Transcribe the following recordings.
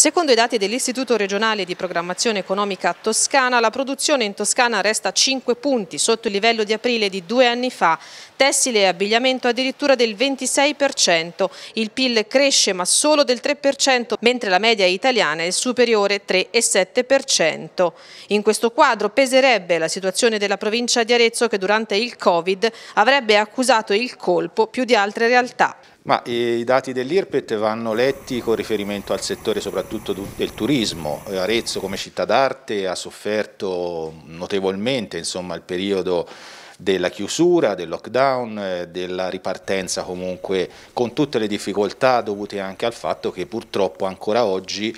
Secondo i dati dell'Istituto regionale di programmazione economica toscana, la produzione in Toscana resta 5 punti sotto il livello di aprile di due anni fa, tessile e abbigliamento addirittura del 26%, il PIL cresce ma solo del 3%, mentre la media italiana è superiore 3,7%. In questo quadro peserebbe la situazione della provincia di Arezzo che durante il Covid avrebbe accusato il colpo più di altre realtà. Ma eh, i dati dell'IRPET vanno letti con riferimento al settore soprattutto del turismo. Eh, Arezzo come città d'arte ha sofferto notevolmente insomma, il periodo della chiusura, del lockdown, eh, della ripartenza comunque con tutte le difficoltà dovute anche al fatto che purtroppo ancora oggi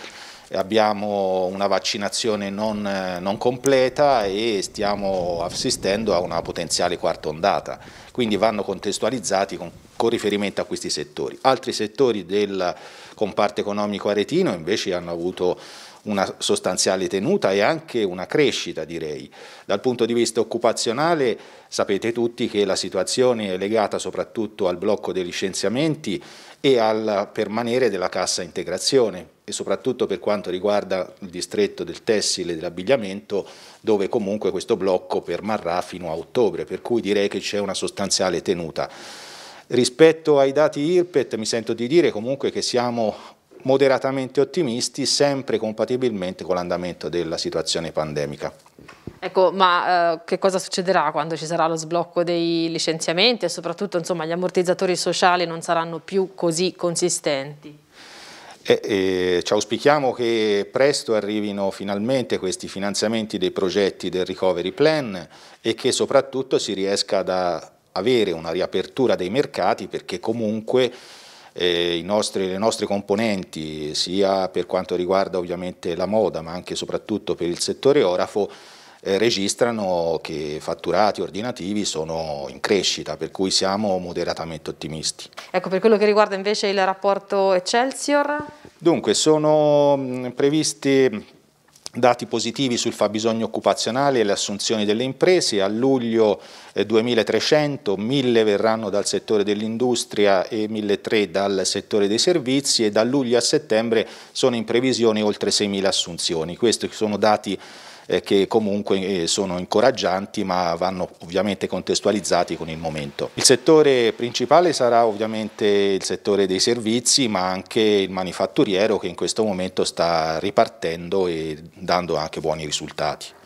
abbiamo una vaccinazione non, non, completa e stiamo assistendo a una potenziale quarta ondata, quindi vanno contestualizzati con, con riferimento a questi settori. Altri settori del comparto economico aretino invece hanno avuto una sostanziale tenuta e anche una crescita direi. Dal punto di vista occupazionale sapete tutti che la situazione è legata soprattutto al blocco dei licenziamenti e al permanere della cassa integrazione e soprattutto per quanto riguarda il distretto del tessile e dell'abbigliamento dove comunque questo blocco permarrà fino a ottobre, per cui direi che c'è una sostanziale tenuta. Rispetto ai dati IRPET mi sento di dire comunque che siamo moderatamente ottimisti, sempre compatibilmente con l'andamento della situazione pandemica. Ecco, ma eh, che cosa succederà quando ci sarà lo sblocco dei licenziamenti e soprattutto insomma, gli ammortizzatori sociali non saranno più così consistenti? Eh, eh, ci auspichiamo che presto arrivino finalmente questi finanziamenti dei progetti del recovery plan e che soprattutto si riesca ad avere una riapertura dei mercati perché comunque eh, nostri, le nostre componenti, sia per quanto riguarda ovviamente la moda, ma anche e soprattutto per il settore orafo, eh, registrano che fatturati ordinativi sono in crescita, per cui siamo moderatamente ottimisti. Ecco, per quello che riguarda invece il rapporto Excelsior? Dunque, sono previsti Dati positivi sul fabbisogno occupazionale e le assunzioni delle imprese, a luglio 2300, eh, 1000 verranno dal settore dell'industria e 1300 dal settore dei servizi e da luglio a settembre sono in previsione oltre 6000 assunzioni. Questi sono dati eh, che comunque eh, sono incoraggianti ma vanno ovviamente contestualizzati con il momento. Il settore principale sarà ovviamente il settore dei servizi ma anche il manifatturiero che in questo momento sta ripartendo e dando anche buoni risultati.